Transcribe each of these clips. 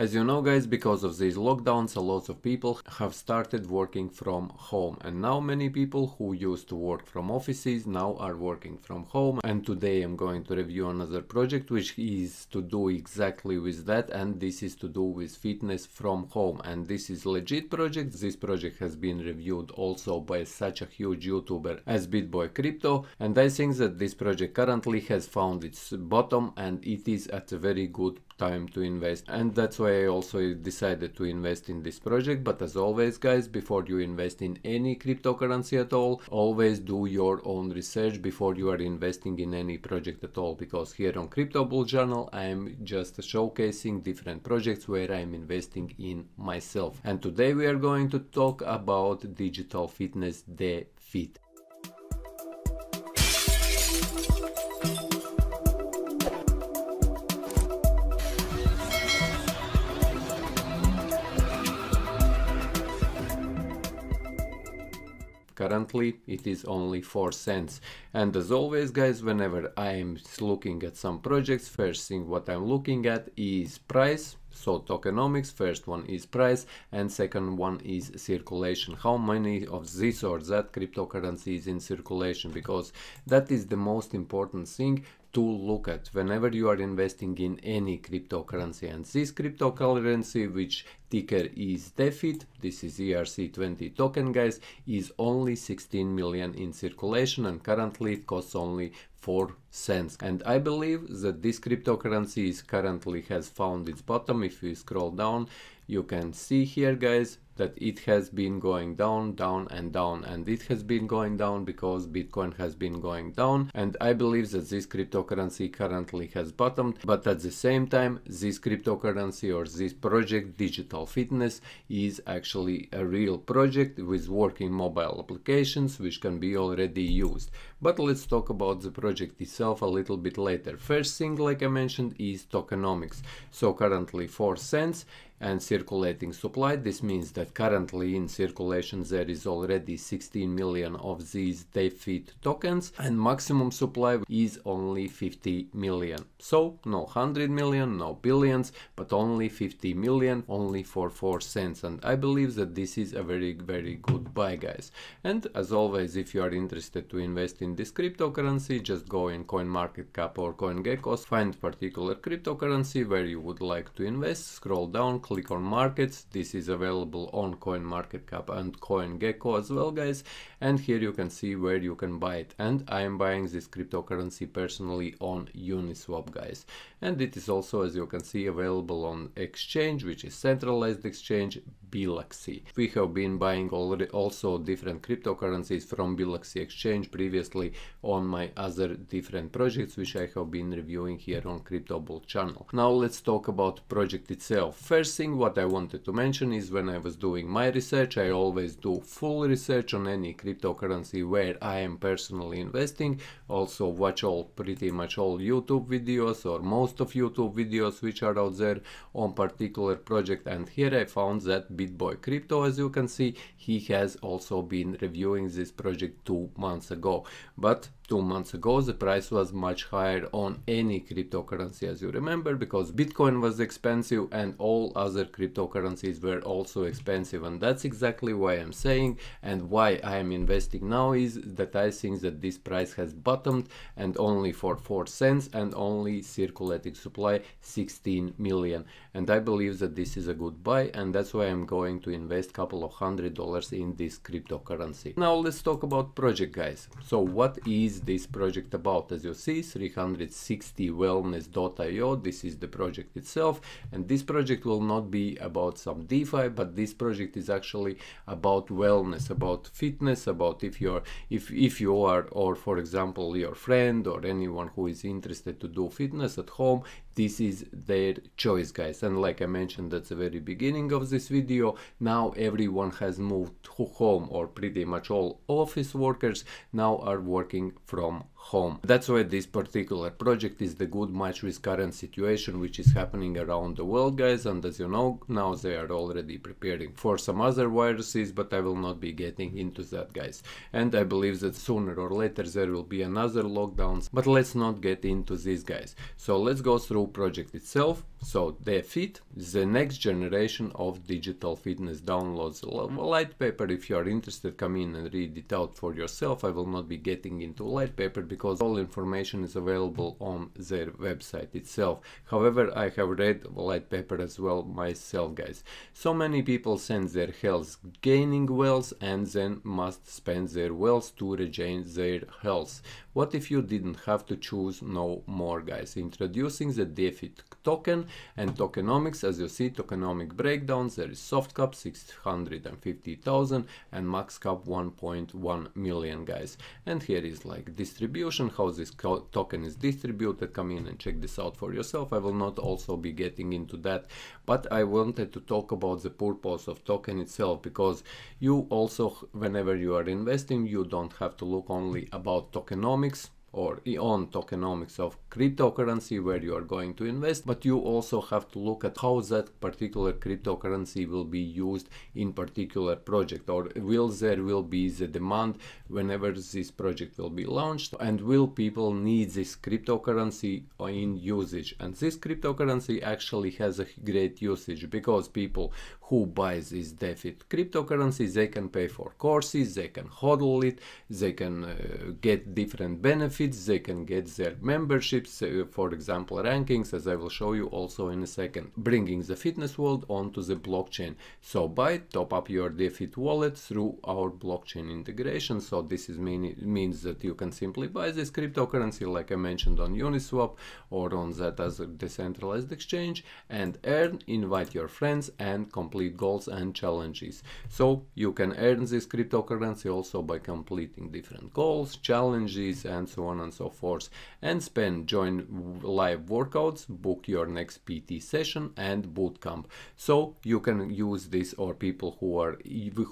As you know guys, because of these lockdowns a lot of people have started working from home and now many people who used to work from offices now are working from home and today I'm going to review another project which is to do exactly with that and this is to do with fitness from home and this is legit project. This project has been reviewed also by such a huge YouTuber as BitBoy Crypto and I think that this project currently has found its bottom and it is at a very good time to invest and that's why I also decided to invest in this project but as always guys before you invest in any cryptocurrency at all always do your own research before you are investing in any project at all because here on Crypto Bull Journal I am just showcasing different projects where I am investing in myself and today we are going to talk about digital fitness the fit. Currently it is only 4 cents. And as always guys, whenever I'm looking at some projects, first thing what I'm looking at is price so tokenomics, first one is price and second one is circulation. How many of this or that cryptocurrency is in circulation because that is the most important thing to look at whenever you are investing in any cryptocurrency and this cryptocurrency which ticker is DeFit, this is ERC20 token guys, is only 16 million in circulation and currently it costs only 4 cents and I believe that this cryptocurrency is currently has found its bottom if you scroll down you can see here guys that it has been going down, down and down. And it has been going down because Bitcoin has been going down. And I believe that this cryptocurrency currently has bottomed. But at the same time, this cryptocurrency or this project digital fitness is actually a real project with working mobile applications which can be already used. But let's talk about the project itself a little bit later. First thing, like I mentioned, is tokenomics. So currently 4 cents and circulating supply. This means that currently in circulation there is already 16 million of these DeFi tokens and maximum supply is only 50 million. So no 100 million, no billions, but only 50 million, only for 4 cents. And I believe that this is a very, very good buy guys. And as always, if you are interested to invest in this cryptocurrency, just go in CoinMarketCap or CoinGecko, find particular cryptocurrency where you would like to invest, scroll down, click on markets. This is available on CoinMarketCap and Gecko as well, guys. And here you can see where you can buy it. And I am buying this cryptocurrency personally on Uniswap, guys. And it is also, as you can see, available on exchange, which is centralized exchange, Bilaxi. We have been buying already also different cryptocurrencies from Bilaxy exchange previously on my other different projects which I have been reviewing here on Crypto Bull channel. Now let's talk about project itself. First thing what I wanted to mention is when I was doing my research I always do full research on any cryptocurrency where I am personally investing. Also watch all pretty much all YouTube videos or most of YouTube videos which are out there on particular project and here I found that BitBoy Crypto as you can see he has also been reviewing this project two months ago but two months ago, the price was much higher on any cryptocurrency, as you remember, because Bitcoin was expensive and all other cryptocurrencies were also expensive. And that's exactly why I'm saying and why I'm investing now is that I think that this price has bottomed and only for 4 cents and only circulating supply 16 million. And I believe that this is a good buy and that's why I'm going to invest a couple of hundred dollars in this cryptocurrency. Now let's talk about project guys. So what is this project about? As you see, 360wellness.io. This is the project itself. And this project will not be about some DeFi, but this project is actually about wellness, about fitness, about if you're if if you are or for example your friend or anyone who is interested to do fitness at home this is their choice guys and like I mentioned at the very beginning of this video now everyone has moved home or pretty much all office workers now are working from home. That's why this particular project is the good match with current situation which is happening around the world guys and as you know now they are already preparing for some other viruses but I will not be getting into that guys and I believe that sooner or later there will be another lockdowns but let's not get into these guys. So let's go through project itself so the Fit is the next generation of digital fitness downloads. Mm-hmm. Light paper, if you are interested, come in and read it out for yourself. I will not be getting into light paper because all information is available on their website itself. However, I have read light paper as well myself, guys. So many people send their health gaining wealth and then must spend their wealth to regain their health. What if you didn't have to choose no more guys? Introducing the DFIT token and tokenomics, as you see, tokenomic breakdowns, there is soft cap 650,000 and max cap 1.1 million guys. And here is like distribution, how this token is distributed, come in and check this out for yourself. I will not also be getting into that, but I wanted to talk about the purpose of token itself because you also, whenever you are investing, you don't have to look only about tokenomics comics or on tokenomics of cryptocurrency where you are going to invest, but you also have to look at how that particular cryptocurrency will be used in particular project or will there will be the demand whenever this project will be launched and will people need this cryptocurrency in usage and this cryptocurrency actually has a great usage because people who buy this DeFi cryptocurrency they can pay for courses they can hodl it they can uh, get different benefits they can get their memberships, uh, for example rankings, as I will show you also in a second, bringing the fitness world onto the blockchain. So buy, top up your DFIT wallet through our blockchain integration. So this is mean, means that you can simply buy this cryptocurrency like I mentioned on Uniswap or on that as a decentralized exchange and earn, invite your friends and complete goals and challenges. So you can earn this cryptocurrency also by completing different goals, challenges and so on on and so forth. And spend join live workouts, book your next PT session and bootcamp. So you can use this or people who are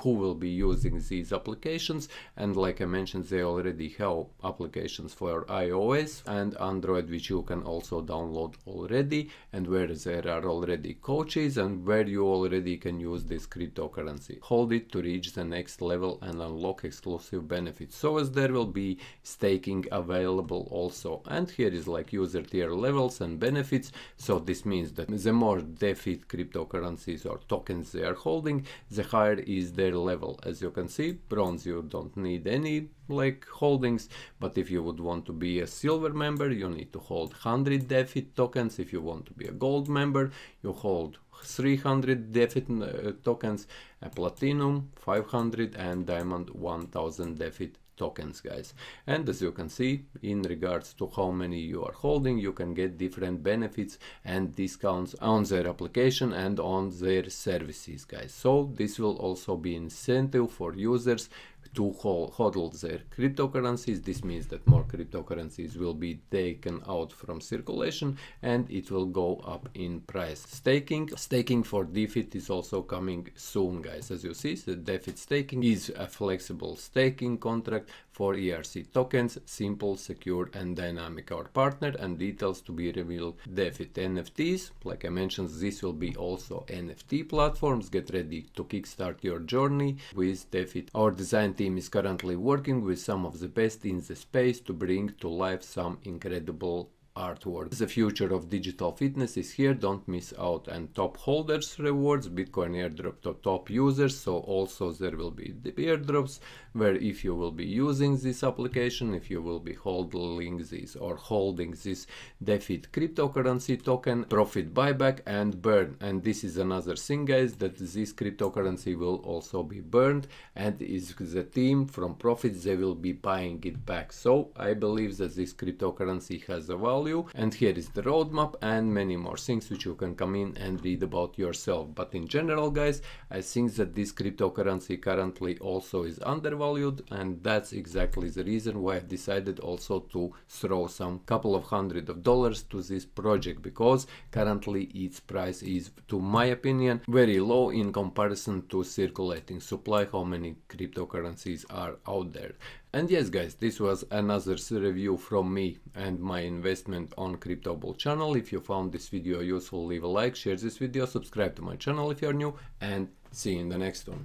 who will be using these applications and like I mentioned they already have applications for iOS and Android which you can also download already and where there are already coaches and where you already can use this cryptocurrency. Hold it to reach the next level and unlock exclusive benefits. So as there will be staking available available also. And here is like user tier levels and benefits. So this means that the more DeFi cryptocurrencies or tokens they are holding, the higher is their level. As you can see, bronze you don't need any like holdings, but if you would want to be a silver member, you need to hold 100 DeFi tokens. If you want to be a gold member, you hold 300 DeFi uh, tokens, a platinum 500 and diamond 1000 DeFi tokens guys and as you can see in regards to how many you are holding you can get different benefits and discounts on their application and on their services guys so this will also be incentive for users to hold, hodl their cryptocurrencies. This means that more cryptocurrencies will be taken out from circulation and it will go up in price. Staking, staking for DeFi is also coming soon, guys. As you see, the DeFi staking is a flexible staking contract for ERC tokens, simple, secure and dynamic. Our partner and details to be revealed. DeFi NFTs, like I mentioned, this will be also NFT platforms. Get ready to kickstart your journey with DeFi. Our design team team is currently working with some of the best in the space to bring to life some incredible artwork. The future of digital fitness is here, don't miss out. And top holders rewards, Bitcoin airdrop to top users, so also there will be the airdrops where if you will be using this application, if you will be holding this or holding this DeFi cryptocurrency token, profit buyback and burn. And this is another thing guys that this cryptocurrency will also be burned and is the team from profits they will be buying it back. So I believe that this cryptocurrency has a value and here is the roadmap and many more things which you can come in and read about yourself. But in general guys, I think that this cryptocurrency currently also is undervalued and that's exactly the reason why I decided also to throw some couple of hundred of dollars to this project because currently its price is to my opinion very low in comparison to circulating supply how many cryptocurrencies are out there and yes guys, this was another review from me and my investment on CryptoBull channel. If you found this video useful, leave a like, share this video, subscribe to my channel if you're new and see you in the next one.